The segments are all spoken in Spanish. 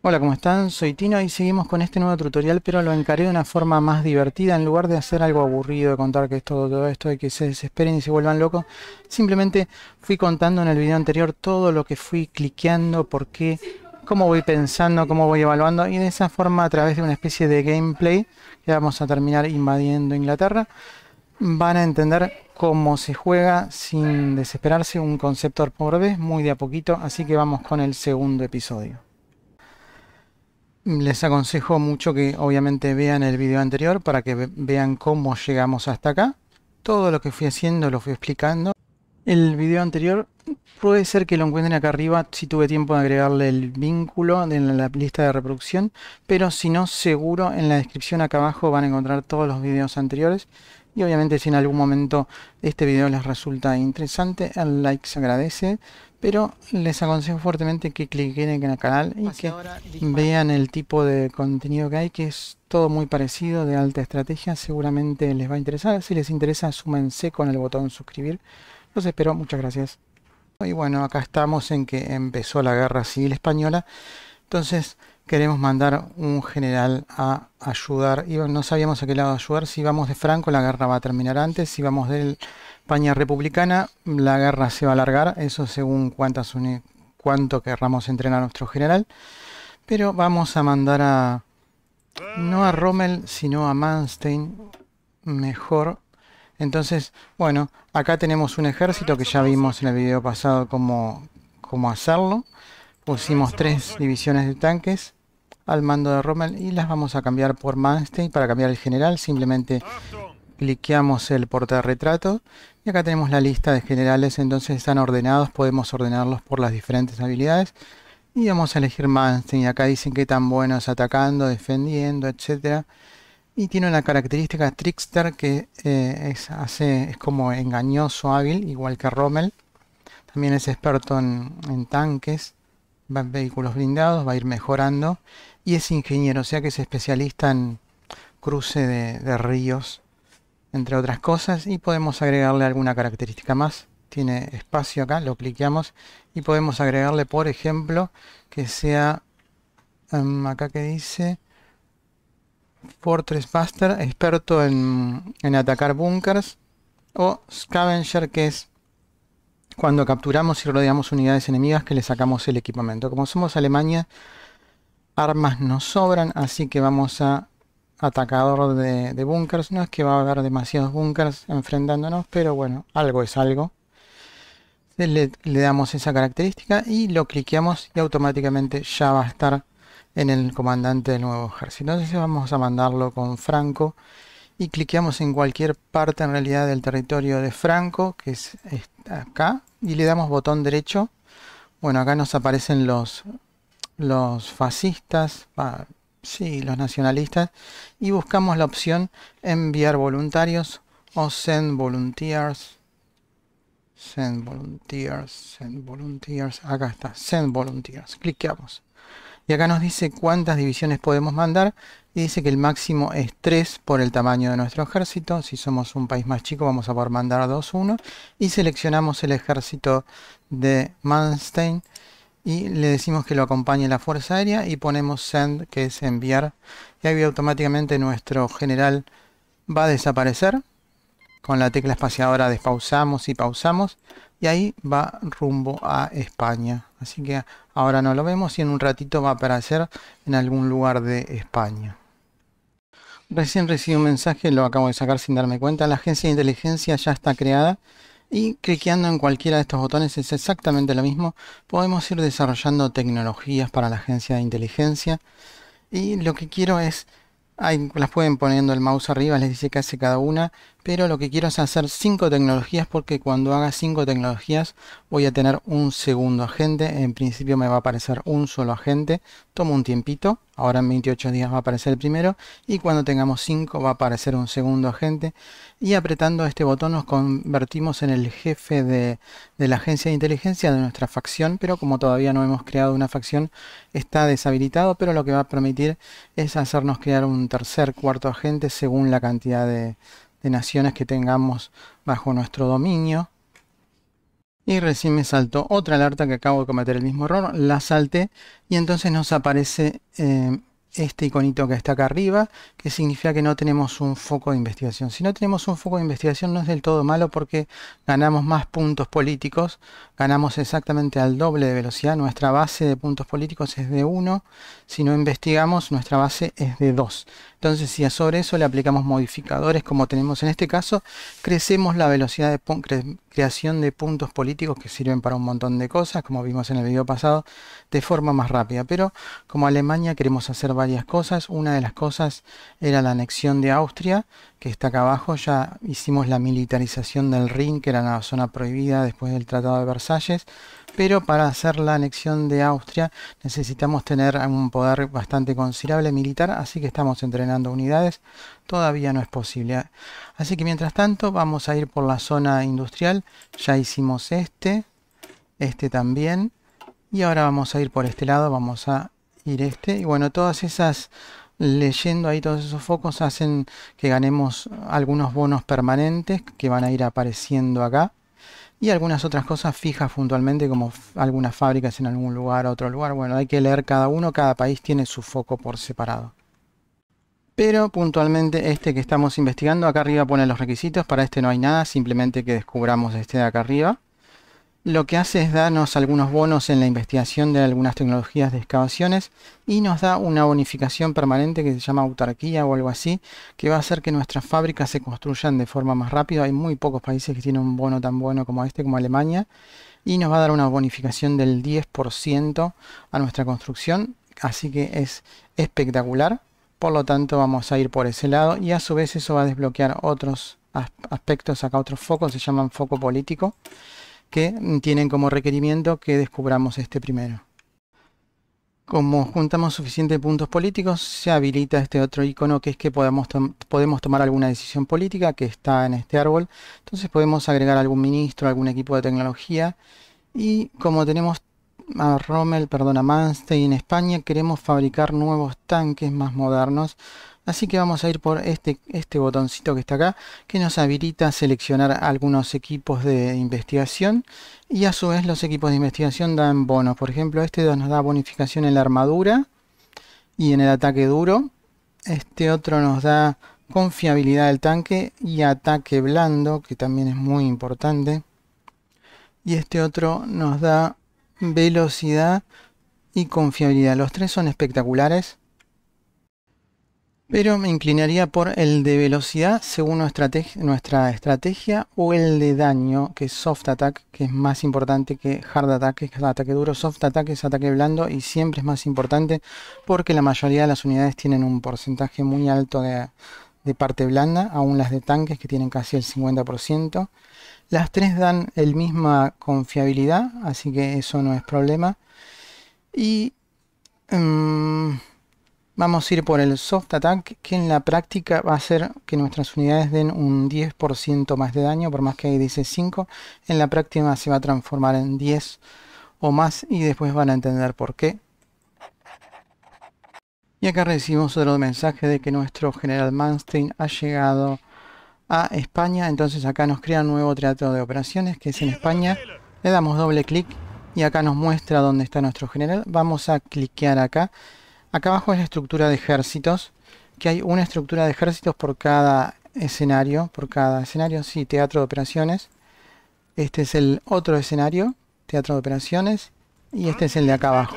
Hola, ¿cómo están? Soy Tino y seguimos con este nuevo tutorial, pero lo encaré de una forma más divertida en lugar de hacer algo aburrido, de contar que es todo, esto, y que se desesperen y se vuelvan locos. Simplemente fui contando en el video anterior todo lo que fui cliqueando, por qué, cómo voy pensando, cómo voy evaluando, y de esa forma, a través de una especie de gameplay, que vamos a terminar invadiendo Inglaterra, van a entender cómo se juega sin desesperarse un concepto por vez, muy de a poquito, así que vamos con el segundo episodio les aconsejo mucho que obviamente vean el video anterior para que vean cómo llegamos hasta acá. Todo lo que fui haciendo lo fui explicando. El video anterior puede ser que lo encuentren acá arriba si tuve tiempo de agregarle el vínculo de la lista de reproducción, pero si no, seguro en la descripción acá abajo van a encontrar todos los videos anteriores. Y obviamente si en algún momento este video les resulta interesante, el like se agradece. Pero les aconsejo fuertemente que cliquen en el canal y que vean el tipo de contenido que hay, que es todo muy parecido, de alta estrategia. Seguramente les va a interesar. Si les interesa, súmense con el botón suscribir. Los espero, muchas gracias. Y bueno, acá estamos en que empezó la guerra civil española. Entonces, queremos mandar un general a ayudar. no sabíamos a qué lado ayudar. Si vamos de Franco, la guerra va a terminar antes. Si vamos de España republicana, la guerra se va a alargar. Eso según cuántas cuánto querramos entrenar a nuestro general. Pero vamos a mandar a... No a Rommel, sino a Manstein. Mejor. Entonces, bueno, acá tenemos un ejército que ya vimos en el video pasado cómo, cómo hacerlo. Pusimos tres divisiones de tanques al mando de Rommel y las vamos a cambiar por Manstein. Para cambiar el general simplemente cliqueamos el portarretrato y acá tenemos la lista de generales, entonces están ordenados, podemos ordenarlos por las diferentes habilidades y vamos a elegir Manstein. Acá dicen que tan bueno es atacando, defendiendo, etcétera. Y tiene una característica trickster que eh, es, hace, es como engañoso, hábil, igual que Rommel. También es experto en, en tanques, va en vehículos blindados, va a ir mejorando y es ingeniero, o sea que es especialista en cruce de, ríos, entre otras cosas, y podemos agregarle alguna característica más. Tiene espacio acá, lo cliqueamos y podemos agregarle, por ejemplo, que sea, em, acá que dice, Fortress Buster, experto en, en atacar bunkers. o Scavenger, que es cuando capturamos y rodeamos unidades enemigas que le sacamos el equipamiento. Como somos Alemania, Armas nos sobran, así que vamos a atacador de, de búnkers. No es que va a haber demasiados bunkers enfrentándonos, pero bueno, algo es algo. Le, le, damos esa característica y lo cliqueamos y automáticamente ya va a estar en el comandante del nuevo ejército. Entonces vamos a mandarlo con Franco y cliqueamos en cualquier parte en realidad del territorio de Franco, que es acá, y le damos botón derecho. Bueno, acá nos aparecen los los fascistas, sí, los nacionalistas, y buscamos la opción enviar voluntarios o send volunteers. Send volunteers, send volunteers. Acá está, send volunteers. Cliqueamos. Y acá nos dice cuántas divisiones podemos mandar. Y dice que el máximo es 3 por el tamaño de nuestro ejército. Si somos un país más chico vamos a poder mandar 2, 1. Y seleccionamos el ejército de Manstein y le decimos que lo acompañe la Fuerza Aérea y ponemos send, que es enviar. Y ahí automáticamente nuestro general va a desaparecer. Con la tecla espaciadora despausamos y pausamos y ahí va rumbo a España. Así que ahora no lo vemos y en un ratito va a aparecer en algún lugar de España. Recién recibí un mensaje, lo acabo de sacar sin darme cuenta. La agencia de inteligencia ya está creada y cliqueando en cualquiera de estos botones es exactamente lo mismo. Podemos ir desarrollando tecnologías para la agencia de inteligencia y lo que quiero es, ahí las pueden poniendo el mouse arriba, les dice que hace cada una, pero lo que quiero es hacer 5 tecnologías porque cuando haga 5 tecnologías voy a tener un segundo agente, en principio me va a aparecer un solo agente, Tomo un tiempito, ahora en 28 días va a aparecer el primero y cuando tengamos 5 va a aparecer un segundo agente y apretando este botón nos convertimos en el jefe de, de la agencia de inteligencia de nuestra facción, pero como todavía no hemos creado una facción está deshabilitado, pero lo que va a permitir es hacernos crear un tercer, cuarto agente según la cantidad de de naciones que tengamos bajo nuestro dominio. Y recién me saltó otra alerta que acabo de cometer el mismo error, la salté y entonces nos aparece eh, este iconito que está acá arriba, que significa que no tenemos un foco de investigación. Si no tenemos un foco de investigación no es del todo malo porque ganamos más puntos políticos, ganamos exactamente al doble de velocidad, nuestra base de puntos políticos es de 1, si no investigamos nuestra base es de 2. Entonces, si sobre eso le aplicamos modificadores como tenemos en este caso, crecemos la velocidad de creación de puntos políticos que sirven para un montón de cosas, como vimos en el video pasado, de forma más rápida. Pero como Alemania queremos hacer varias cosas, una de las cosas era la anexión de Austria, que está acá abajo, ya hicimos la militarización del Rin, que era una zona prohibida después del Tratado de Versalles, pero para hacer la anexión de Austria necesitamos tener un poder bastante considerable militar, así que estamos entrenando unidades, todavía no es posible. Así que mientras tanto vamos a ir por la zona industrial, ya hicimos este, este también, y ahora vamos a ir por este lado, vamos a ir este, y bueno, todas esas leyendo ahí todos esos focos hacen que ganemos algunos bonos permanentes que van a ir apareciendo acá y algunas otras cosas fijas puntualmente como algunas fábricas en algún lugar, otro lugar. Bueno, hay que leer cada uno, cada país tiene su foco por separado. Pero puntualmente este que estamos investigando, acá arriba pone los requisitos, para este no hay nada, simplemente que descubramos este de acá arriba lo que hace es darnos algunos bonos en la investigación de algunas tecnologías de excavaciones y nos da una bonificación permanente que se llama autarquía o algo así, que va a hacer que nuestras fábricas se construyan de forma más rápida. Hay muy pocos países que tienen un bono tan bueno como este, como Alemania, y nos va a dar una bonificación del 10% a nuestra construcción, así que es espectacular. Por lo tanto, vamos a ir por ese lado y a su vez eso va a desbloquear otros aspectos acá, otros focos, se llaman foco político que tienen como requerimiento que descubramos este primero. Como juntamos suficientes puntos políticos, se habilita este otro icono que es que podemos tomar alguna decisión política que está en este árbol. Entonces podemos agregar algún ministro, algún equipo de tecnología. Y como tenemos a Rommel, perdón, a Manstein en España, queremos fabricar nuevos tanques más modernos. Así que vamos a ir por este, este botoncito que está acá, que nos habilita a seleccionar algunos equipos de investigación. Y a su vez los equipos de investigación dan bonos. Por ejemplo, este nos da bonificación en la armadura y en el ataque duro. Este otro nos da confiabilidad del tanque y ataque blando, que también es muy importante. Y este otro nos da velocidad y confiabilidad. Los tres son espectaculares pero me inclinaría por el de velocidad según nuestra, estrategia, o el de daño, que es soft attack, que es más importante que hard attack, es ataque duro. Soft attack es ataque blando y siempre es más importante porque la mayoría de las unidades tienen un porcentaje muy alto de, parte blanda, aún las de tanques que tienen casi el 50%. Las tres dan el misma confiabilidad, así que eso no es problema. Y... Em, Vamos a ir por el soft attack, que en la práctica va a hacer que nuestras unidades den un 10% más de daño, por más que ahí dice 5. En la práctica se va a transformar en 10 o más y después van a entender por qué. Y acá recibimos otro mensaje de que nuestro general Manstein ha llegado a España. Entonces acá nos crea un nuevo teatro de operaciones que es en España. Le damos doble clic y acá nos muestra dónde está nuestro general. Vamos a cliquear acá Acá abajo es la estructura de ejércitos, que hay una estructura de ejércitos por cada escenario, por cada escenario, sí, teatro de operaciones. Este es el otro escenario, teatro de operaciones, y este es el de acá abajo.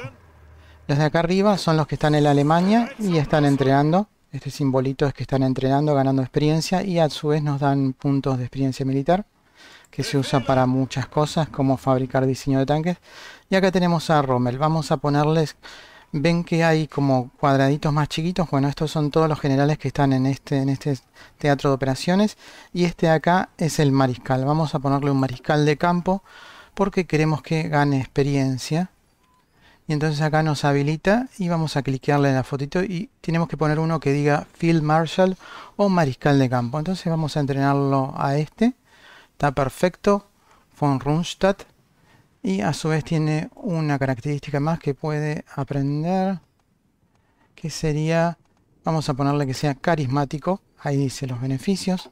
Los de acá arriba son los que están en la Alemania y están entrenando. Este simbolito es que están entrenando, ganando experiencia y a su vez nos dan puntos de experiencia militar que se usa para muchas cosas como fabricar diseño de tanques. Y acá tenemos a Rommel. Vamos a ponerles ven que hay como cuadraditos más chiquitos. Bueno, estos son todos los generales que están en este, en este teatro de operaciones. Y este acá es el mariscal. Vamos a ponerle un mariscal de campo porque queremos que gane experiencia. Y entonces acá nos habilita y vamos a cliquearle en la fotito y tenemos que poner uno que diga Field Marshal o Mariscal de Campo. Entonces vamos a entrenarlo a este. Está perfecto. Von Rundstadt y a su vez tiene una característica más que puede aprender que sería vamos a ponerle que sea carismático ahí dice los beneficios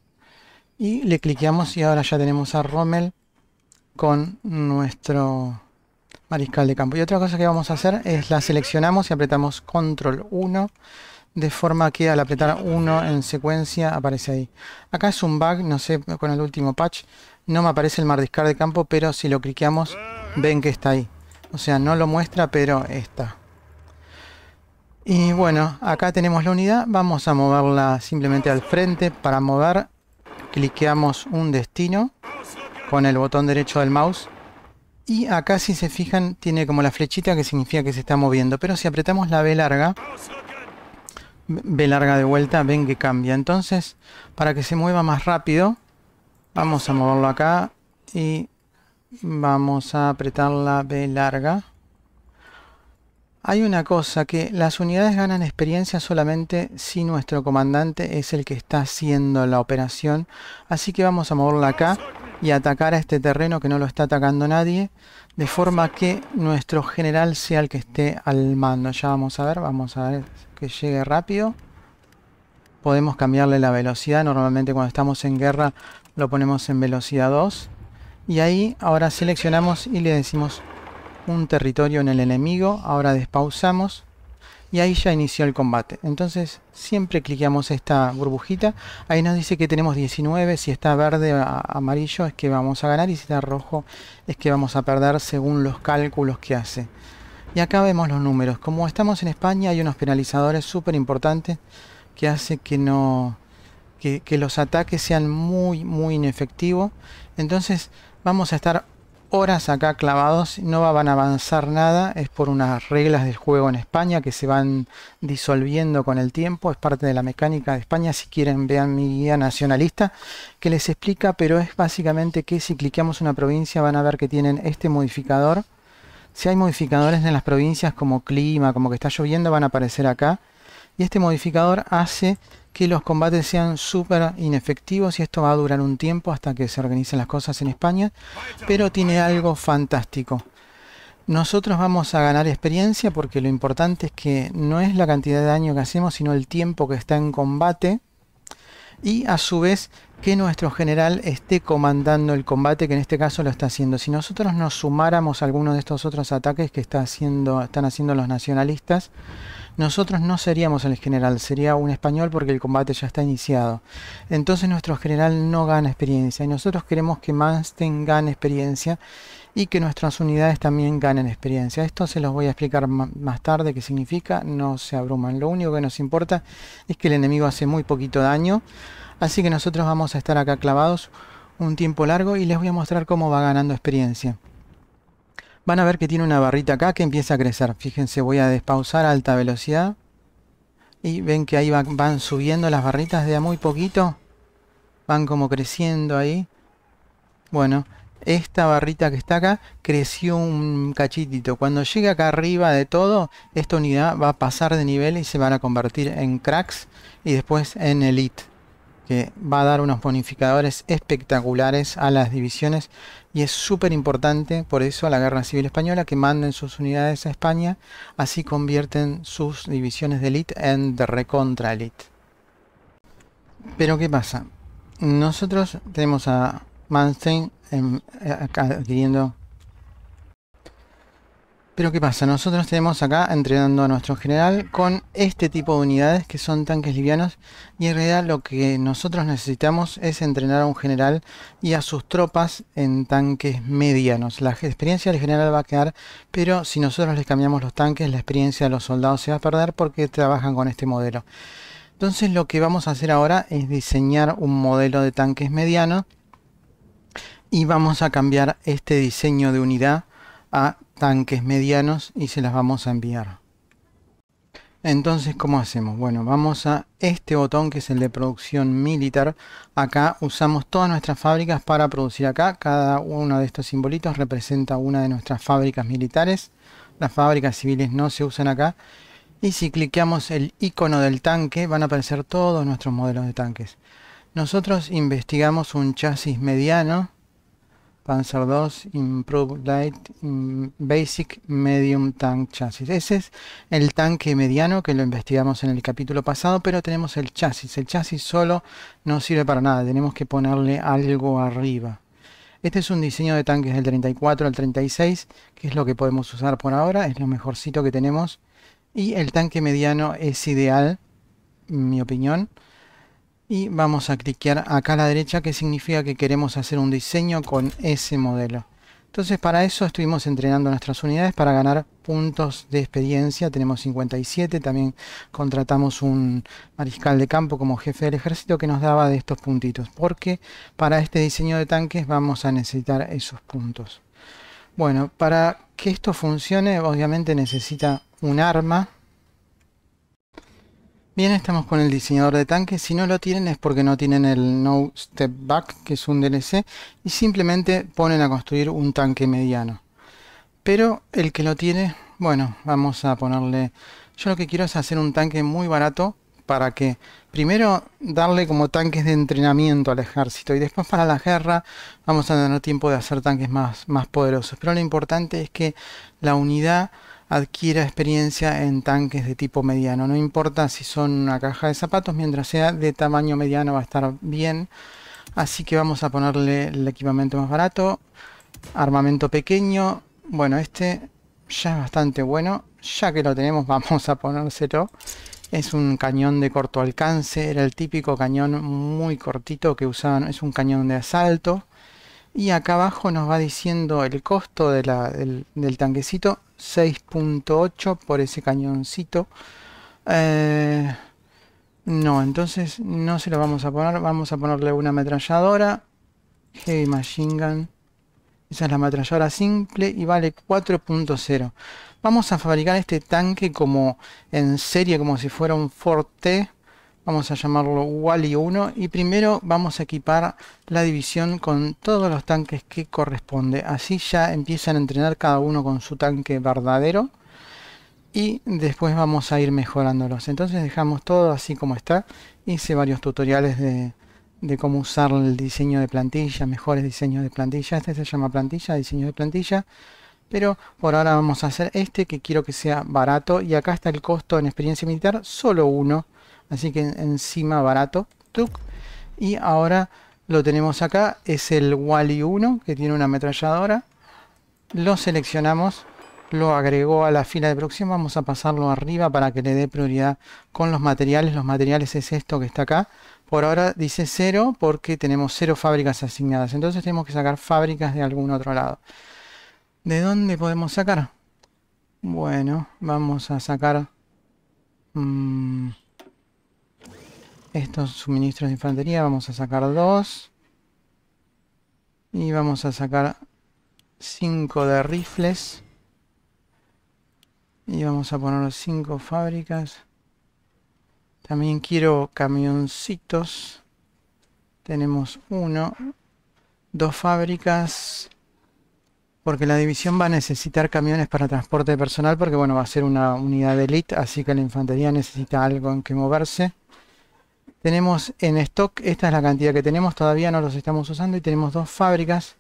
y le cliqueamos y ahora ya tenemos a Rommel con nuestro mariscal de campo y otra cosa que vamos a hacer es la seleccionamos y apretamos control 1 de forma que al apretar 1 en secuencia aparece ahí acá es un bug no sé con el último patch no me aparece el mariscal de campo pero si lo cliqueamos ven que está ahí. O sea, no lo muestra, pero está. Y bueno, acá tenemos la unidad. Vamos a moverla simplemente al frente. Para mover, cliqueamos un destino con el botón derecho del mouse. Y acá si se fijan tiene como la flechita que significa que se está moviendo. Pero si apretamos la B larga, B larga de vuelta, ven que cambia. Entonces, para que se mueva más rápido, vamos a moverlo acá y Vamos a apretar la B larga. Hay una cosa, que las unidades ganan experiencia solamente si nuestro comandante es el que está haciendo la operación. Así que vamos a moverla acá y atacar a este terreno que no lo está atacando nadie. De forma que nuestro general sea el que esté al mando. Ya vamos a ver, vamos a ver que llegue rápido. Podemos cambiarle la velocidad. Normalmente cuando estamos en guerra lo ponemos en velocidad 2 y ahí ahora seleccionamos y le decimos un territorio en el enemigo ahora despausamos y ahí ya inició el combate entonces siempre cliqueamos esta burbujita ahí nos dice que tenemos 19 si está verde amarillo es que vamos a ganar y si está rojo es que vamos a perder según los cálculos que hace y acá vemos los números como estamos en España hay unos penalizadores súper importantes que hace que no que los ataques sean muy muy inefectivos entonces Vamos a estar horas acá clavados, no van a avanzar nada, es por unas reglas del juego en España que se van disolviendo con el tiempo, es parte de la mecánica de España, si quieren vean mi guía nacionalista que les explica, pero es básicamente que si cliqueamos una provincia van a ver que tienen este modificador, si hay modificadores en las provincias como clima, como que está lloviendo van a aparecer acá, y este modificador hace que los combates sean súper inefectivos y esto va a durar un tiempo hasta que se organicen las cosas en España, pero tiene algo fantástico. Nosotros vamos a ganar experiencia porque lo importante es que no es la cantidad de daño que hacemos, sino el tiempo que está en combate y a su vez que nuestro general esté comandando el combate que en este caso lo está haciendo. Si nosotros nos sumáramos a alguno de estos otros ataques que haciendo, están haciendo los nacionalistas, nosotros no seríamos el general, sería un español porque el combate ya está iniciado. Entonces nuestro general no gana experiencia y nosotros queremos que Manstein gane experiencia y que nuestras unidades también ganen experiencia. Esto se los voy a explicar más tarde qué significa, no se abruman. Lo único que nos importa es que el enemigo hace muy poquito daño, así que nosotros vamos a estar acá clavados un tiempo largo y les voy a mostrar cómo va ganando experiencia. Van a ver que tiene una barrita acá que empieza a crecer. Fíjense, voy a despausar a alta velocidad. Y ven que ahí van, subiendo las barritas de a muy poquito. Van como creciendo ahí. Bueno, esta barrita que está acá creció un cachitito. Cuando llegue acá arriba de todo, esta unidad va a pasar de nivel y se van a convertir en cracks y después en elite que va a dar unos bonificadores espectaculares a las divisiones y es súper importante por eso a la Guerra Civil Española que manden sus unidades a España, así convierten sus divisiones de elite en de recontra elite. Pero ¿qué pasa? Nosotros tenemos a Manstein eh, adquiriendo pero ¿qué pasa? Nosotros tenemos acá entrenando a nuestro general con este tipo de unidades que son tanques livianos y en realidad lo que nosotros necesitamos es entrenar a un general y a sus tropas en tanques medianos. La experiencia del general va a quedar, pero si nosotros les cambiamos los tanques, la experiencia de los soldados se va a perder porque trabajan con este modelo. Entonces lo que vamos a hacer ahora es diseñar un modelo de tanques mediano y vamos a cambiar este diseño de unidad a tanques medianos y se las vamos a enviar. Entonces, ¿cómo hacemos? Bueno, vamos a este botón que es el de producción militar. Acá usamos todas nuestras fábricas para producir acá. Cada uno de estos simbolitos representa una de nuestras fábricas militares. Las fábricas civiles no se usan acá. Y si clicamos el icono del tanque, van a aparecer todos nuestros modelos de tanques. Nosotros investigamos un chasis mediano Panzer II, Improved Light, mm, Basic Medium Tank Chassis. Ese es el tanque mediano que lo investigamos en el capítulo pasado, pero tenemos el chasis. El chasis solo no sirve para nada, tenemos que ponerle algo arriba. Este es un diseño de tanques del 34 al 36, que es lo que podemos usar por ahora, es lo mejorcito que tenemos. Y el tanque mediano es ideal, en mi opinión y vamos a cliquear acá a la derecha que significa que queremos hacer un diseño con ese modelo. Entonces para eso estuvimos entrenando nuestras unidades para ganar puntos de experiencia. Tenemos 57, también contratamos un mariscal de campo como jefe del ejército que nos daba de estos puntitos. Porque para este diseño de tanques vamos a necesitar esos puntos. Bueno, para que esto funcione obviamente necesita un arma Bien, estamos con el diseñador de tanques. Si no lo tienen es porque no tienen el No Step Back, que es un DLC, y simplemente ponen a construir un tanque mediano. Pero el que lo tiene, bueno, vamos a ponerle... Yo lo que quiero es hacer un tanque muy barato para que primero darle como tanques de entrenamiento al ejército y después para la guerra vamos a tener tiempo de hacer tanques más, más poderosos. Pero lo importante es que la unidad adquiera experiencia en tanques de tipo mediano. No importa si son una caja de zapatos, mientras sea de tamaño mediano va a estar bien. Así que vamos a ponerle el equipamiento más barato. Armamento pequeño. Bueno, este ya es bastante bueno. Ya que lo tenemos, vamos a ponérselo. Es un cañón de corto alcance. Era el típico cañón muy cortito que usaban. Es un cañón de asalto. Y acá abajo nos va diciendo el costo del, del tanquecito 6.8 por ese cañoncito. Eh, no, entonces no se lo vamos a poner. Vamos a ponerle una ametralladora. Heavy Machine Gun. Esa es la ametralladora simple y vale 4.0. Vamos a fabricar este tanque como en serie, como si fuera un Forte vamos a llamarlo Wally 1 y primero vamos a equipar la división con todos los tanques que corresponde así ya empiezan a entrenar cada uno con su tanque verdadero y después vamos a ir mejorándolos entonces dejamos todo así como está hice varios tutoriales de, cómo usar el diseño de plantilla mejores diseños de plantilla este se llama plantilla diseño de plantilla pero por ahora vamos a hacer este que quiero que sea barato y acá está el costo en experiencia militar solo uno Así que encima barato. Y ahora lo tenemos acá. Es el Wally 1 que tiene una ametralladora. Lo seleccionamos. Lo agregó a la fila de producción. Vamos a pasarlo arriba para que le dé prioridad con los materiales. Los materiales es esto que está acá. Por ahora dice cero porque tenemos cero fábricas asignadas. Entonces tenemos que sacar fábricas de algún otro lado. ¿De dónde podemos sacar? Bueno, vamos a sacar... Mm, estos suministros de infantería vamos a sacar dos. y vamos a sacar cinco de rifles y vamos a poner cinco fábricas también quiero camioncitos tenemos uno dos fábricas porque la división va a necesitar camiones para transporte de personal porque bueno va a ser una unidad de elite así que la infantería necesita algo en que moverse tenemos en stock, esta es la cantidad que tenemos, todavía no los estamos usando y tenemos dos fábricas.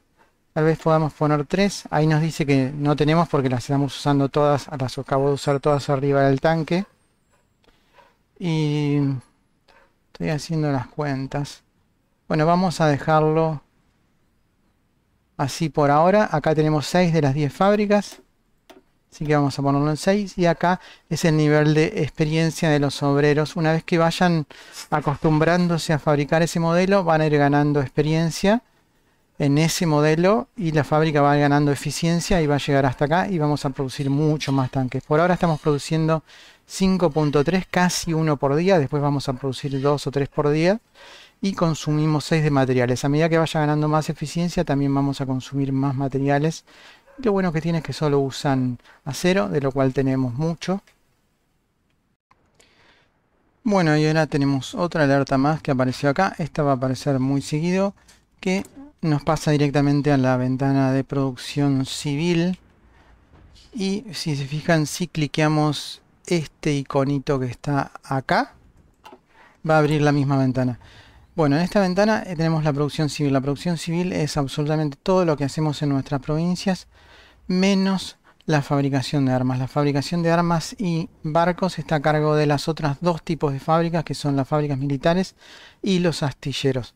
Tal vez podamos poner tres. Ahí nos dice que no tenemos porque las estamos usando todas, las acabo de usar todas arriba del tanque. Y estoy haciendo las cuentas. Bueno, vamos a dejarlo así por ahora. Acá tenemos seis de las diez fábricas. Así que vamos a ponerlo en 6 y acá es el nivel de experiencia de los obreros. Una vez que vayan acostumbrándose a fabricar ese modelo, van a ir ganando experiencia en ese modelo y la fábrica va ganando eficiencia y va a llegar hasta acá y vamos a producir mucho más tanques. Por ahora estamos produciendo 5.3, casi uno por día, después vamos a producir 2 o 3 por día y consumimos 6 de materiales. A medida que vaya ganando más eficiencia también vamos a consumir más materiales lo bueno que tiene es que solo usan acero, de lo cual tenemos mucho. Bueno, y ahora tenemos otra alerta más que apareció acá. Esta va a aparecer muy seguido, que nos pasa directamente a la ventana de producción civil. Y si se fijan, si cliqueamos este iconito que está acá, va a abrir la misma ventana. Bueno, en esta ventana eh, tenemos la producción civil. La producción civil es absolutamente todo lo que hacemos en nuestras provincias menos la fabricación de armas. La fabricación de armas y barcos está a cargo de las otras dos tipos de fábricas, que son las fábricas militares y los astilleros.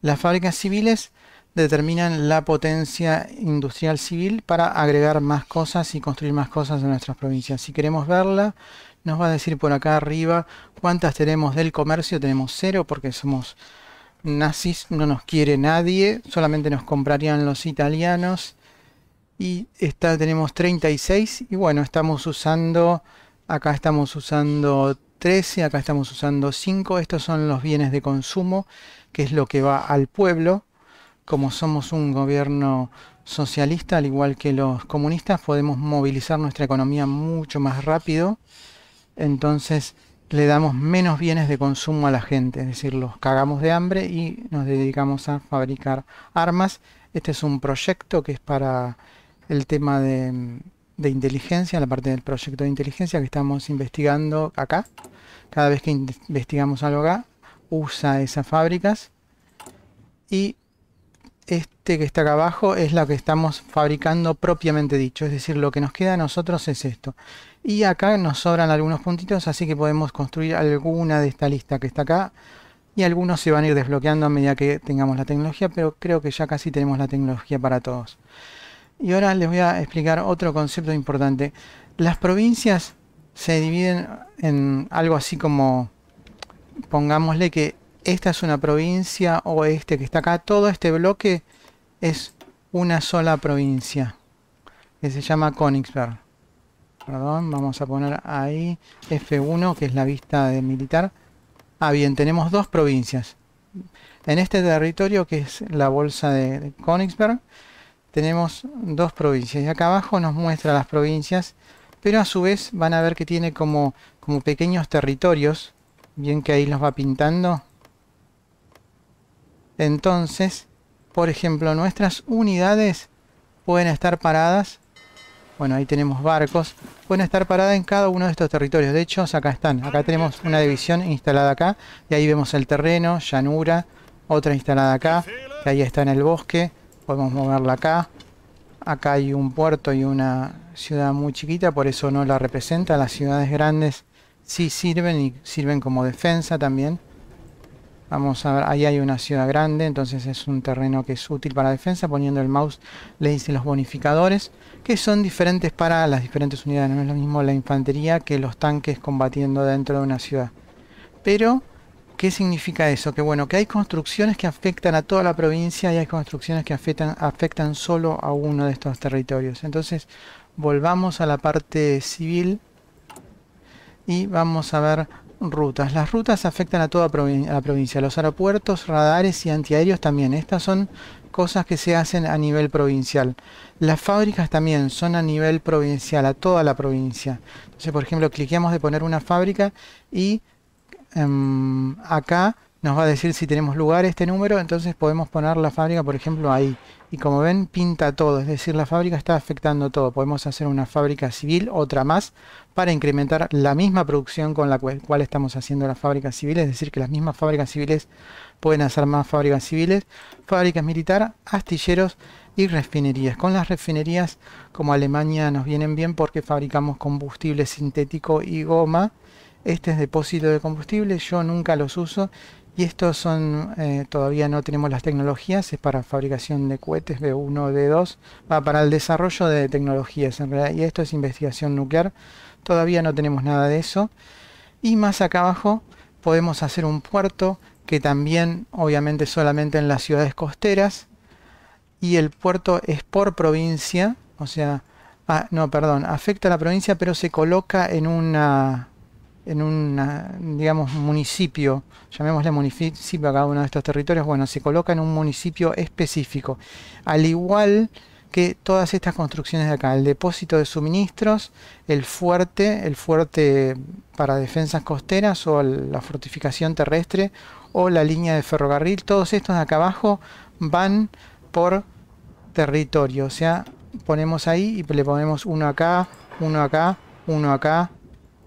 Las fábricas civiles determinan la potencia industrial civil para agregar más cosas y construir más cosas en nuestras provincias. Si queremos verla, nos va a decir por acá arriba cuántas tenemos del comercio. Tenemos cero porque somos nazis, no nos quiere nadie, solamente nos comprarían los italianos y esta tenemos 36 y bueno estamos usando acá estamos usando 13 acá estamos usando 5 estos son los bienes de consumo que es lo que va al pueblo como somos un gobierno socialista al igual que los comunistas podemos movilizar nuestra economía mucho más rápido entonces le damos menos bienes de consumo a la gente, es decir, los cagamos de hambre y nos dedicamos a fabricar armas. Este es un proyecto que es para el tema de, inteligencia, la parte del proyecto de inteligencia que estamos investigando acá. Cada vez que investigamos algo acá, usa esas fábricas. Y este que está acá abajo es la que estamos fabricando propiamente dicho. Es decir, lo que nos queda a nosotros es esto. Y acá nos sobran algunos puntitos, así que podemos construir alguna de esta lista que está acá. Y algunos se van a ir desbloqueando a medida que tengamos la tecnología, pero creo que ya casi tenemos la tecnología para todos. Y ahora les voy a explicar otro concepto importante. Las provincias se dividen en algo así como, pongámosle que esta es una provincia o este que está acá, todo este bloque es una sola provincia que se llama Königsberg. Perdón, vamos a poner ahí F1 que es la vista de militar. Ah, bien, tenemos dos provincias. En este territorio que es la bolsa de Königsberg tenemos dos provincias. Y acá abajo nos muestra las provincias, pero a su vez van a ver que tiene como, como pequeños territorios. Bien que ahí los va pintando. Entonces, por ejemplo, nuestras unidades pueden estar paradas. Bueno, ahí tenemos barcos. Pueden estar paradas en cada uno de estos territorios. De hecho, acá están. Acá tenemos una división instalada acá. Y ahí vemos el terreno, llanura. Otra instalada acá. Que ahí está en el bosque Podemos moverla acá. Acá hay un puerto y una ciudad muy chiquita, por eso no la representa. Las ciudades grandes sí sirven y sirven como defensa también. Vamos a ver, ahí hay una ciudad grande, entonces es un terreno que es útil para defensa. Poniendo el mouse le dice los bonificadores, que son diferentes para las diferentes unidades. No es lo mismo la infantería que los tanques combatiendo dentro de una ciudad. Pero ¿Qué significa eso? Que bueno, que hay construcciones que afectan a toda la provincia y hay construcciones que afectan, afectan solo a uno de estos territorios. Entonces, volvamos a la parte civil y vamos a ver rutas. Las rutas afectan a toda la provincia. Los aeropuertos, radares y antiaéreos también. Estas son cosas que se hacen a nivel provincial. Las fábricas también son a nivel provincial, a toda la provincia. Entonces, por ejemplo, cliqueamos de poner una fábrica y Em, acá nos va a decir si tenemos lugar este número, entonces podemos poner la fábrica, por ejemplo, ahí. Y como ven, pinta todo, es decir, la fábrica está afectando todo. Podemos hacer una fábrica civil, otra más, para incrementar la misma producción con la cual, estamos haciendo la fábrica civil, es decir, que las mismas fábricas civiles pueden hacer más fábricas civiles, fábricas militares, astilleros y refinerías. Con las refinerías, como Alemania, nos vienen bien porque fabricamos combustible sintético y goma, este es depósito de combustible, yo nunca los uso. Y estos son, eh, todavía no tenemos las tecnologías, es para fabricación de cohetes B1, de 2 va para el desarrollo de tecnologías en realidad. Y esto es investigación nuclear, todavía no tenemos nada de eso. Y más acá abajo podemos hacer un puerto que también obviamente solamente en las ciudades costeras. Y el puerto es por provincia, o sea, ah, no, perdón, afecta a la provincia pero se coloca en una en un, ah, digamos, municipio, llamémosle municipio a cada uno de estos territorios, bueno, se coloca en un municipio específico, al igual que todas estas construcciones de acá, el depósito de suministros, el fuerte, el fuerte para defensas costeras o la fortificación terrestre o la línea de ferrocarril, todos estos de acá abajo van por territorio, o sea, ponemos ahí y le ponemos uno acá, uno acá, uno acá,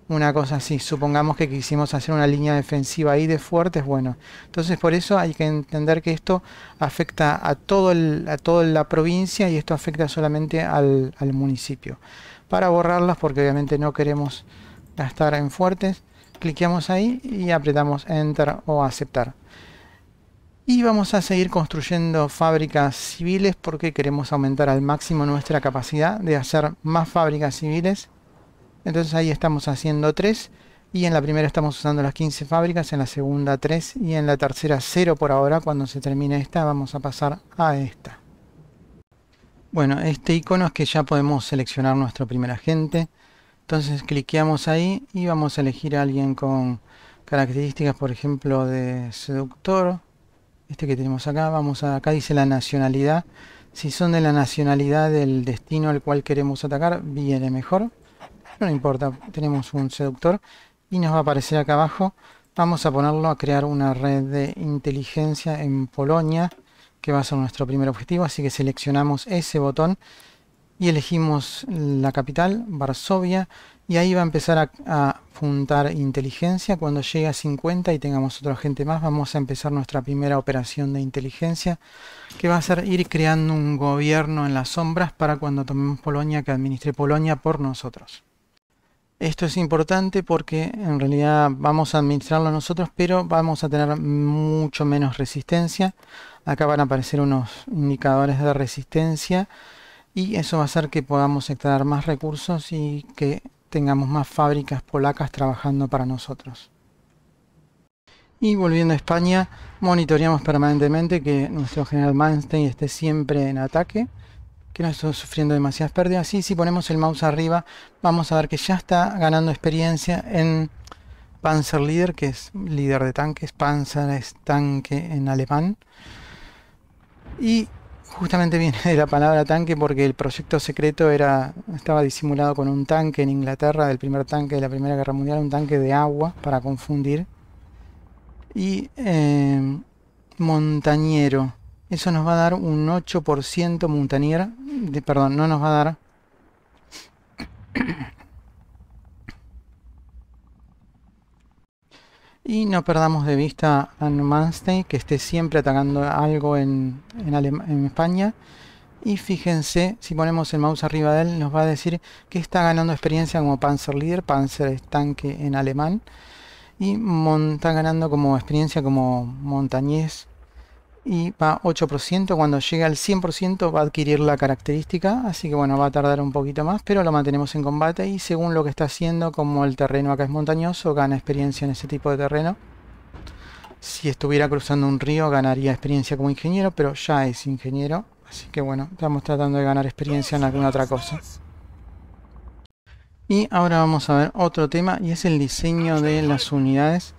una cosa así. Supongamos que quisimos hacer una línea defensiva ahí de fuertes, bueno. Entonces por eso hay que entender que esto afecta a, todo a toda la provincia y esto afecta solamente al, al municipio. Para borrarlas, porque obviamente no queremos gastar en fuertes, cliqueamos ahí y apretamos Enter o Aceptar. Y vamos a seguir construyendo fábricas civiles porque queremos aumentar al máximo nuestra capacidad de hacer más fábricas civiles entonces ahí estamos haciendo 3 y en la primera estamos usando las 15 fábricas, en la segunda 3 y en la tercera 0 por ahora. Cuando se termine esta vamos a pasar a esta. Bueno, este icono es que ya podemos seleccionar nuestro primer agente. Entonces cliqueamos ahí y vamos a elegir a alguien con características, por ejemplo, de seductor. Este que tenemos acá, vamos a, acá dice la nacionalidad. Si son de la nacionalidad del destino al cual queremos atacar, viene mejor no importa, tenemos un seductor y nos va a aparecer acá abajo. Vamos a ponerlo a crear una red de inteligencia en Polonia, que va a ser nuestro primer objetivo, así que seleccionamos ese botón y elegimos la capital, Varsovia, y ahí va a empezar a, juntar inteligencia. Cuando llegue a 50 y tengamos otra gente más, vamos a empezar nuestra primera operación de inteligencia, que va a ser ir creando un gobierno en las sombras para cuando tomemos Polonia, que administre Polonia por nosotros. Esto es importante porque en realidad vamos a administrarlo nosotros, pero vamos a tener mucho menos resistencia. Acá van a aparecer unos indicadores de resistencia y eso va a hacer que podamos extraer más recursos y que tengamos más fábricas polacas trabajando para nosotros. Y volviendo a España, monitoreamos permanentemente que nuestro general Manstein esté siempre en ataque que no estoy sufriendo demasiadas pérdidas. y si ponemos el mouse arriba, vamos a ver que ya está ganando experiencia en Panzer Leader, que es líder de tanques. Panzer es tanque en alemán. Y justamente viene de la palabra tanque porque el proyecto secreto era estaba disimulado con un tanque en Inglaterra, el primer tanque de la Primera Guerra Mundial, un tanque de agua para confundir. Y eh, montañero. Eso nos va a dar un 8% Montanier. perdón, no nos va a dar... y no perdamos de vista a Manstein, que esté siempre atacando algo en, España. Y fíjense, si ponemos el mouse arriba de él, nos va a decir que está ganando experiencia como Panzer Leader, Panzer tanque en alemán. Y está ganando como experiencia como montañés y va 8%, cuando llega al 100% va a adquirir la característica, así que bueno, va a tardar un poquito más, pero lo mantenemos en combate y según lo que está haciendo, como el terreno acá es montañoso, gana experiencia en ese tipo de terreno. Si estuviera cruzando un río ganaría experiencia como ingeniero, pero ya es ingeniero, así que bueno, estamos tratando de ganar experiencia en alguna otra cosa. Y ahora vamos a ver otro tema y es el diseño de las unidades.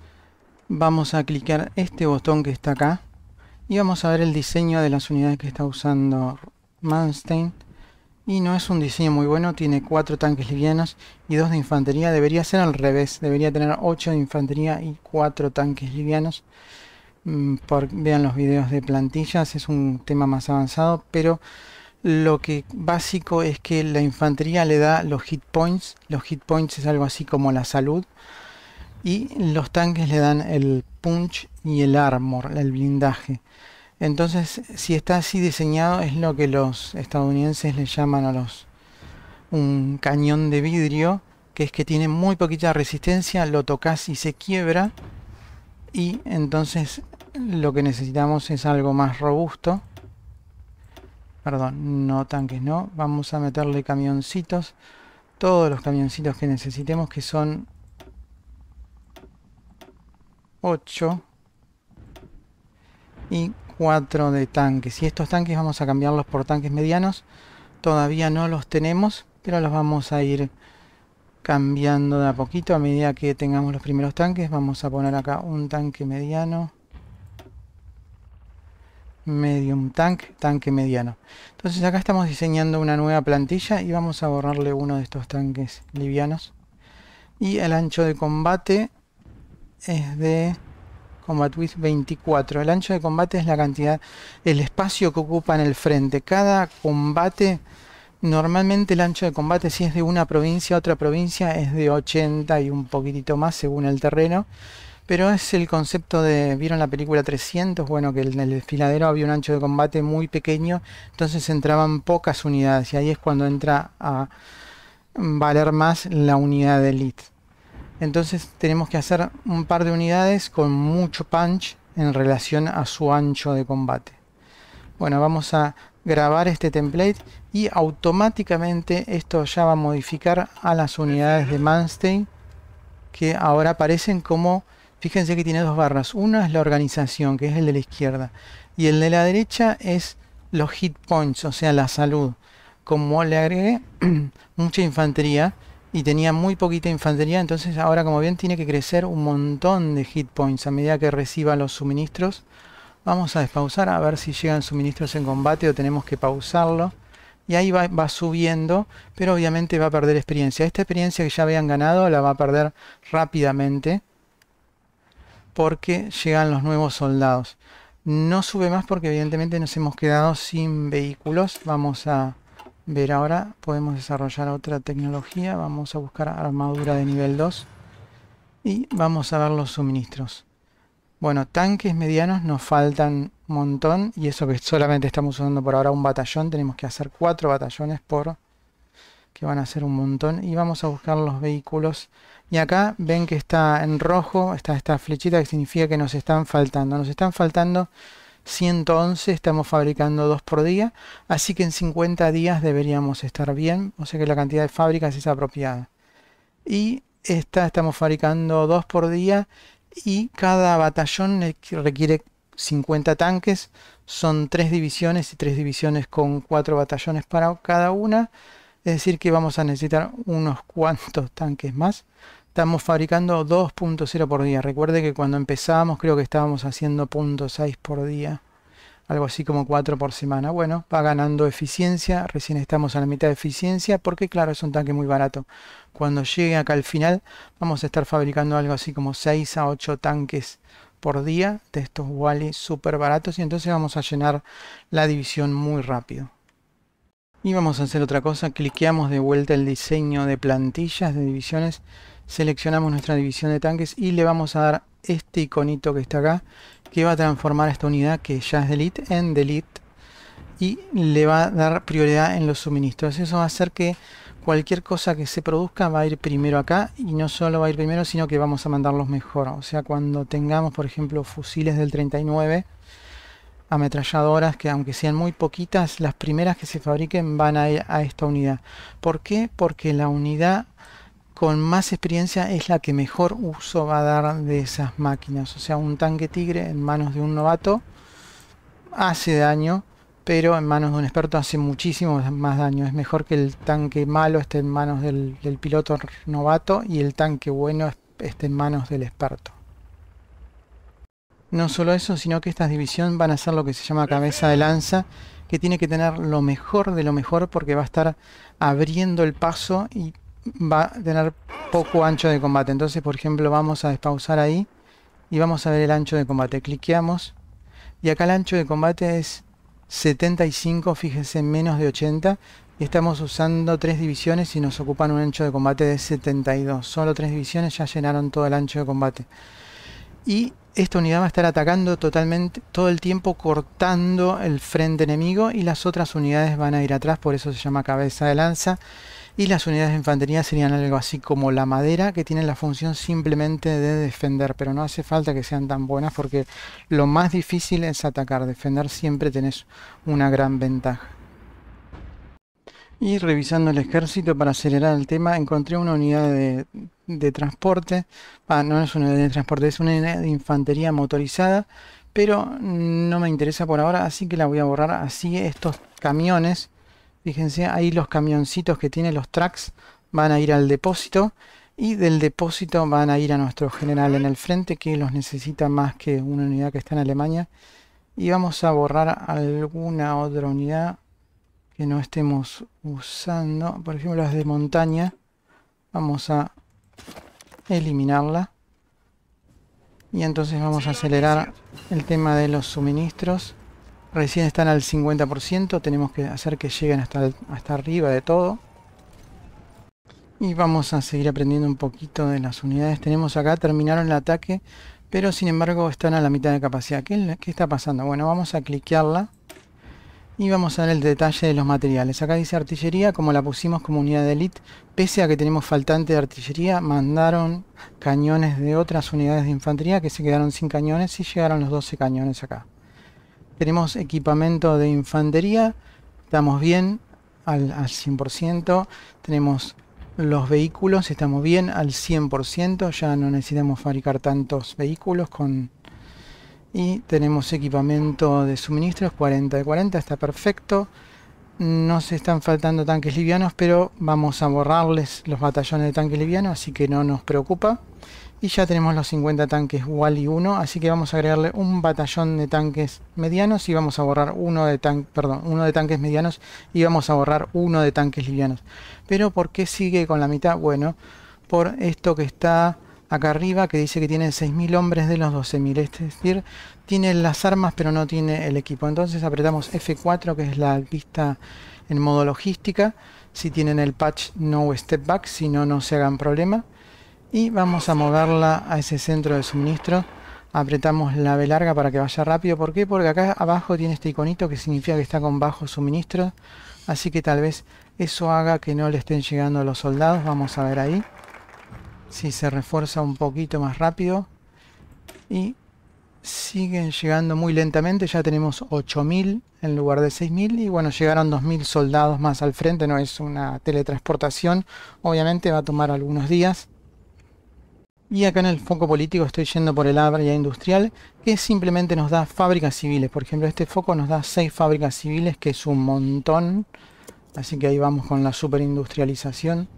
Vamos a clicar este botón que está acá y vamos a ver el diseño de las unidades que está usando Manstein y no es un diseño muy bueno, tiene 4 tanques livianos y 2 de infantería, debería ser al revés, debería tener 8 de infantería y 4 tanques livianos mm, vean los videos de plantillas, es un tema más avanzado, pero lo que básico es que la infantería le da los hit points, los hit points es algo así como la salud, y los tanques le dan el punch y el armor, el blindaje. Entonces, si está así diseñado, es lo que los estadounidenses le llaman a los un cañón de vidrio, que es que tiene muy poquita resistencia, lo tocas y se quiebra. Y entonces lo que necesitamos es algo más robusto. Perdón, no tanques, no. Vamos a meterle camioncitos. Todos los camioncitos que necesitemos, que son 8 y 4 de tanques. Y estos tanques vamos a cambiarlos por tanques medianos. Todavía no los tenemos, pero los vamos a ir cambiando de a poquito. A medida que tengamos los primeros tanques, vamos a poner acá un tanque mediano. Medium tank, tanque mediano. Entonces acá estamos diseñando una nueva plantilla y vamos a borrarle uno de estos tanques livianos. Y el ancho de combate es de Combat Width 24. El ancho de combate es la cantidad, el espacio que ocupa en el frente. Cada combate, normalmente el ancho de combate, si es de una provincia a otra provincia, es de 80 y un poquitito más según el terreno. Pero es el concepto de, ¿vieron la película 300? Bueno, que en el desfiladero había un ancho de combate muy pequeño, entonces entraban pocas unidades y ahí es cuando entra a valer más la unidad de elite. Entonces tenemos que hacer un par de unidades con mucho punch en relación a su ancho de combate. Bueno, vamos a grabar este template y automáticamente esto ya va a modificar a las unidades de Manstein que ahora aparecen como, fíjense que tiene dos barras, una es la organización que es el de la izquierda y el de la derecha es los hit points, o sea la salud como le agregué mucha infantería y tenía muy poquita infantería, entonces ahora como bien tiene que crecer un montón de hit points a medida que reciba los suministros. Vamos a despausar a ver si llegan suministros en combate o tenemos que pausarlo. Y ahí va, va subiendo, pero obviamente va a perder experiencia. Esta experiencia que ya habían ganado la va a perder rápidamente porque llegan los nuevos soldados. No sube más porque evidentemente nos hemos quedado sin vehículos. Vamos a ver ahora podemos desarrollar otra tecnología vamos a buscar armadura de nivel 2 y vamos a ver los suministros bueno tanques medianos nos faltan un montón y eso que solamente estamos usando por ahora un batallón tenemos que hacer cuatro batallones por que van a ser un montón y vamos a buscar los vehículos y acá ven que está en rojo está esta flechita que significa que nos están faltando nos están faltando 111 estamos fabricando dos por día, así que en 50 días deberíamos estar bien, o sea que la cantidad de fábricas es apropiada. Y esta estamos fabricando dos por día y cada batallón requiere 50 tanques, son tres divisiones y tres divisiones con cuatro batallones para cada una, es decir que vamos a necesitar unos cuantos tanques más. Estamos fabricando 2.0 por día. Recuerde que cuando empezamos creo que estábamos haciendo 0.6 por día. Algo así como 4 por semana. Bueno, va ganando eficiencia. Recién estamos a la mitad de eficiencia porque claro, es un tanque muy barato. Cuando llegue acá al final vamos a estar fabricando algo así como 6 a 8 tanques por día de estos Wally super baratos y entonces vamos a llenar la división muy rápido. Y vamos a hacer otra cosa, cliqueamos de vuelta el diseño de plantillas de divisiones seleccionamos nuestra división de tanques y le vamos a dar este iconito que está acá que va a transformar esta unidad que ya es delete en delete y le va a dar prioridad en los suministros eso va a hacer que cualquier cosa que se produzca va a ir primero acá y no solo va a ir primero sino que vamos a mandarlos mejor o sea cuando tengamos por ejemplo fusiles del 39 ametralladoras que aunque sean muy poquitas las primeras que se fabriquen van a ir a esta unidad ¿por qué? porque la unidad con más experiencia es la que mejor uso va a dar de esas máquinas. O sea, un tanque tigre en manos de un novato hace daño, pero en manos de un experto hace muchísimo más daño. Es mejor que el tanque malo esté en manos del, piloto novato y el tanque bueno esté en manos del experto. No solo eso, sino que estas divisiones van a ser lo que se llama cabeza de lanza, que tiene que tener lo mejor de lo mejor porque va a estar abriendo el paso y va a tener poco ancho de combate. Entonces, por ejemplo, vamos a despausar ahí y vamos a ver el ancho de combate. Cliqueamos y acá el ancho de combate es 75, fíjense, menos de 80. Y estamos usando tres divisiones y nos ocupan un ancho de combate de 72. Solo tres divisiones ya llenaron todo el ancho de combate. Y esta unidad va a estar atacando totalmente todo el tiempo cortando el frente enemigo y las otras unidades van a ir atrás, por eso se llama cabeza de lanza y las unidades de infantería serían algo así como la madera que tienen la función simplemente de defender, pero no hace falta que sean tan buenas porque lo más difícil es atacar, defender siempre tenés una gran ventaja. Y revisando el ejército para acelerar el tema, encontré una unidad de, transporte, ah, no es una unidad de transporte, es una unidad de infantería motorizada, pero no me interesa por ahora, así que la voy a borrar, así estos camiones Fíjense, ahí los camioncitos que tiene, los tracks van a ir al depósito y del depósito van a ir a nuestro general en el frente que los necesita más que una unidad que está en Alemania. Y vamos a borrar alguna otra unidad que no estemos usando. Por ejemplo, las de montaña. Vamos a eliminarla. Y entonces vamos a acelerar el tema de los suministros. Recién están al 50%, tenemos que hacer que lleguen hasta, hasta arriba de todo. Y vamos a seguir aprendiendo un poquito de las unidades. Tenemos acá, terminaron el ataque, pero sin embargo están a la mitad de capacidad. ¿Qué, qué está pasando? Bueno, vamos a cliquearla y vamos a ver el detalle de los materiales. Acá dice artillería, como la pusimos como unidad de elite, pese a que tenemos faltante de artillería, mandaron cañones de otras unidades de infantería que se quedaron sin cañones y llegaron los 12 cañones acá tenemos equipamiento de infantería, estamos bien al, 100%, tenemos los vehículos, estamos bien al 100%, ya no necesitamos fabricar tantos vehículos con... Y tenemos equipamiento de suministros, 40 de 40, está perfecto. No se están faltando tanques livianos, pero vamos a borrarles los batallones de tanques livianos, así que no nos preocupa. Y ya tenemos los 50 tanques Wally 1, así que vamos a agregarle un batallón de tanques medianos y vamos a borrar uno de, tan perdón, uno de tanques medianos y vamos a borrar uno de tanques livianos. Pero ¿por qué sigue con la mitad? Bueno, por esto que está acá arriba que dice que tiene 6.000 hombres de los 12.000, es decir, tiene las armas pero no tiene el equipo. Entonces apretamos F4 que es la pista en modo logística, si tienen el patch no step back, si no, no se hagan problema y vamos a moverla a ese centro de suministro apretamos la B larga para que vaya rápido ¿por qué? porque acá abajo tiene este iconito que significa que está con bajo suministro así que tal vez eso haga que no le estén llegando los soldados vamos a ver ahí si se refuerza un poquito más rápido y siguen llegando muy lentamente ya tenemos 8000 en lugar de 6000 y bueno llegaron 2000 soldados más al frente no es una teletransportación obviamente va a tomar algunos días y acá en el foco político estoy yendo por el área industrial, que simplemente nos da fábricas civiles. Por ejemplo, este foco nos da 6 fábricas civiles, que es un montón. Así que ahí vamos con la superindustrialización.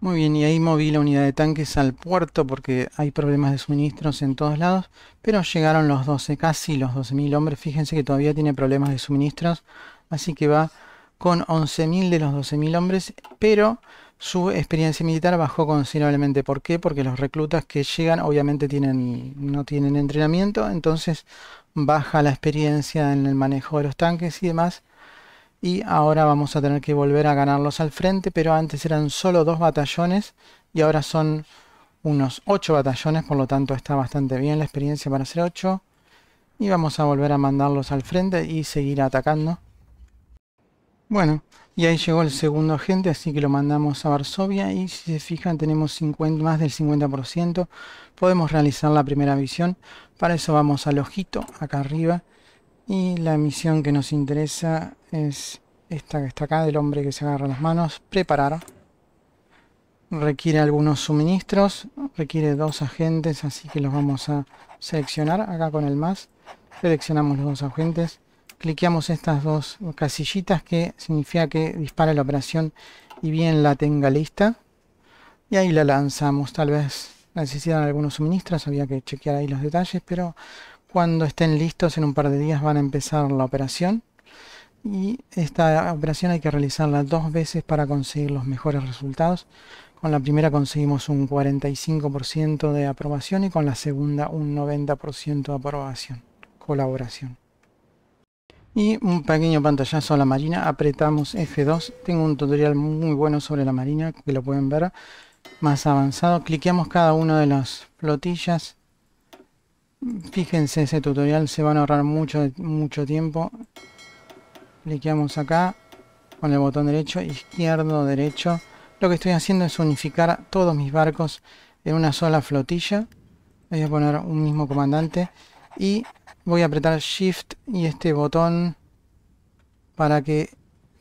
Muy bien, y ahí moví la unidad de tanques al puerto porque hay problemas de suministros en todos lados. Pero llegaron los 12, casi los 12.000 hombres. Fíjense que todavía tiene problemas de suministros. Así que va con 11.000 de los 12.000 hombres. Pero su experiencia militar bajó considerablemente. ¿Por qué? Porque los reclutas que llegan obviamente tienen, no tienen entrenamiento, entonces baja la experiencia en el manejo de los tanques y demás. Y ahora vamos a tener que volver a ganarlos al frente, pero antes eran solo dos batallones y ahora son unos ocho batallones, por lo tanto está bastante bien la experiencia para hacer ocho. Y vamos a volver a mandarlos al frente y seguir atacando. Bueno, y ahí llegó el segundo agente, así que lo mandamos a Varsovia y si se fijan tenemos más del 50%. Podemos realizar la primera visión. para eso vamos al ojito, acá arriba. Y la misión que nos interesa es esta que está acá, del hombre que se agarra las manos, preparar. Requiere algunos suministros, requiere dos agentes, así que los vamos a seleccionar acá con el más. Seleccionamos los dos agentes cliqueamos estas dos casillitas que significa que dispara la operación y bien la tenga lista y ahí la lanzamos tal vez necesitan algunos suministros había que chequear ahí los detalles pero cuando estén listos en un par de días van a empezar la operación y esta operación hay que realizarla dos veces para conseguir los mejores resultados con la primera conseguimos un 45% de aprobación y con la segunda un 90% de aprobación colaboración y un pequeño pantallazo a la marina, apretamos F2, tengo un tutorial muy bueno sobre la marina que lo pueden ver más avanzado, cliqueamos cada una de las flotillas, fíjense ese tutorial, se van a ahorrar mucho, mucho tiempo, cliqueamos acá con el botón derecho, izquierdo, derecho, lo que estoy haciendo es unificar todos mis barcos en una sola flotilla, voy a poner un mismo comandante y voy a apretar Shift y este botón para que...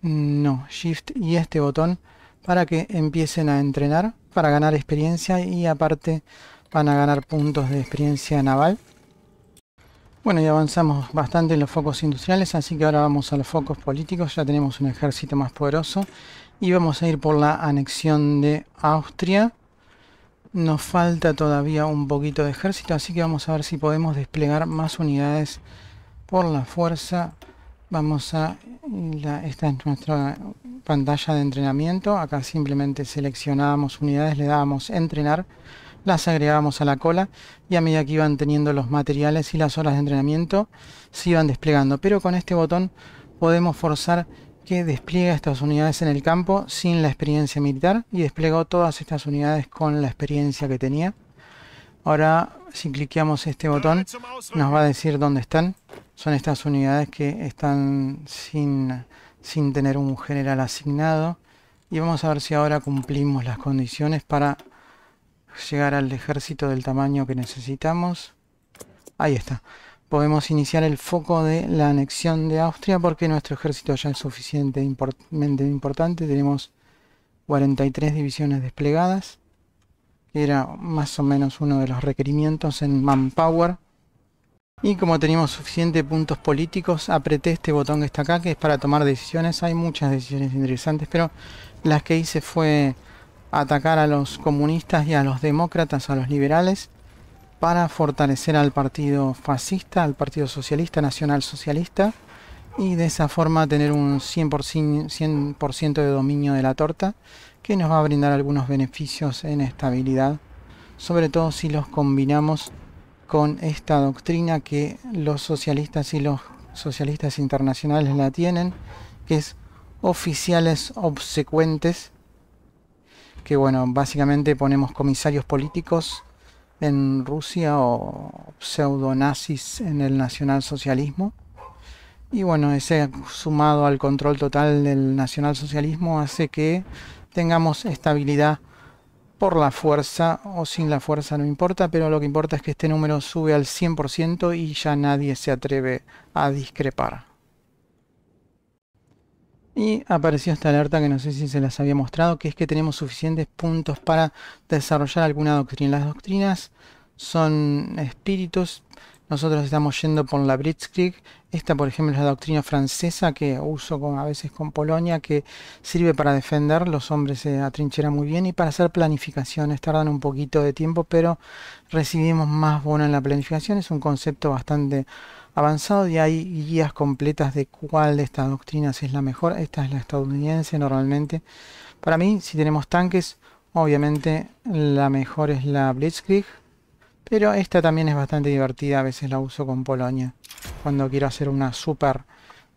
No, Shift y este botón para que empiecen a entrenar, para ganar experiencia y aparte van a ganar puntos de experiencia naval. Bueno, ya avanzamos bastante en los focos industriales, así que ahora vamos a los focos políticos. Ya tenemos un ejército más poderoso y vamos a ir por la anexión de Austria. Nos falta todavía un poquito de ejército, así que vamos a ver si podemos desplegar más unidades por la fuerza. Vamos a... esta es nuestra pantalla de entrenamiento. Acá simplemente seleccionábamos unidades, le dábamos entrenar, las agregábamos a la cola y a medida que iban teniendo los materiales y las horas de entrenamiento, se iban desplegando. Pero con este botón podemos forzar que despliega estas unidades en el campo sin la experiencia militar y desplegó todas estas unidades con la experiencia que tenía. Ahora, si cliqueamos este botón, nos va a decir dónde están. Son estas unidades que están sin, sin tener un general asignado. Y vamos a ver si ahora cumplimos las condiciones para llegar al ejército del tamaño que necesitamos. Ahí está podemos iniciar el foco de la anexión de Austria porque nuestro ejército ya es suficientemente importante. Tenemos 43 divisiones desplegadas, que era más o menos uno de los requerimientos en Manpower. Y como tenemos suficientes puntos políticos, apreté este botón que está acá, que es para tomar decisiones. Hay muchas decisiones interesantes, pero las que hice fue atacar a los comunistas y a los demócratas, a los liberales para fortalecer al partido fascista, al partido socialista, nacional socialista, y de esa forma tener un 100%, 100 de dominio de la torta, que nos va a brindar algunos beneficios en estabilidad, sobre todo si los combinamos con esta doctrina que los socialistas y los socialistas internacionales la tienen, que es oficiales obsecuentes, que bueno, básicamente ponemos comisarios políticos en Rusia o pseudo nazis en el nacionalsocialismo. Y bueno, ese sumado al control total del nacionalsocialismo hace que tengamos estabilidad por la fuerza o sin la fuerza no importa, pero lo que importa es que este número sube al 100% y ya nadie se atreve a discrepar. Y apareció esta alerta que no sé si se las había mostrado, que es que tenemos suficientes puntos para desarrollar alguna doctrina. Las doctrinas son espíritus. Nosotros estamos yendo por la Blitzkrieg. Esta, por ejemplo, es la doctrina francesa que uso a veces con Polonia, que sirve para defender. Los hombres se atrincheran muy bien y para hacer planificaciones. Tardan un poquito de tiempo, pero recibimos más bono en la planificación. Es un concepto bastante avanzado y hay guías completas de cuál de estas doctrinas es la mejor. Esta es la estadounidense normalmente. Para mí, si tenemos tanques, obviamente la mejor es la Blitzkrieg. Pero esta también es bastante divertida, a veces la uso con Polonia. Cuando quiero hacer una super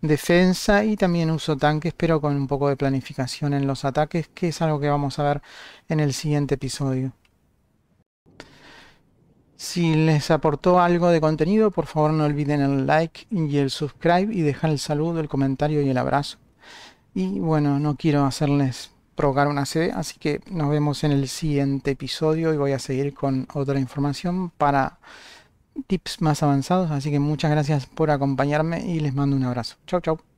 defensa y también uso tanques, pero con un poco de planificación en los ataques, que es algo que vamos a ver en el siguiente episodio. Si les aportó algo de contenido, por favor no olviden el like y el subscribe y dejar el saludo, el comentario y el abrazo. Y bueno, no quiero hacerles provocar una sed, así que nos vemos en el siguiente episodio y voy a seguir con otra información para tips más avanzados. Así que muchas gracias por acompañarme y les mando un abrazo. Chau, chau.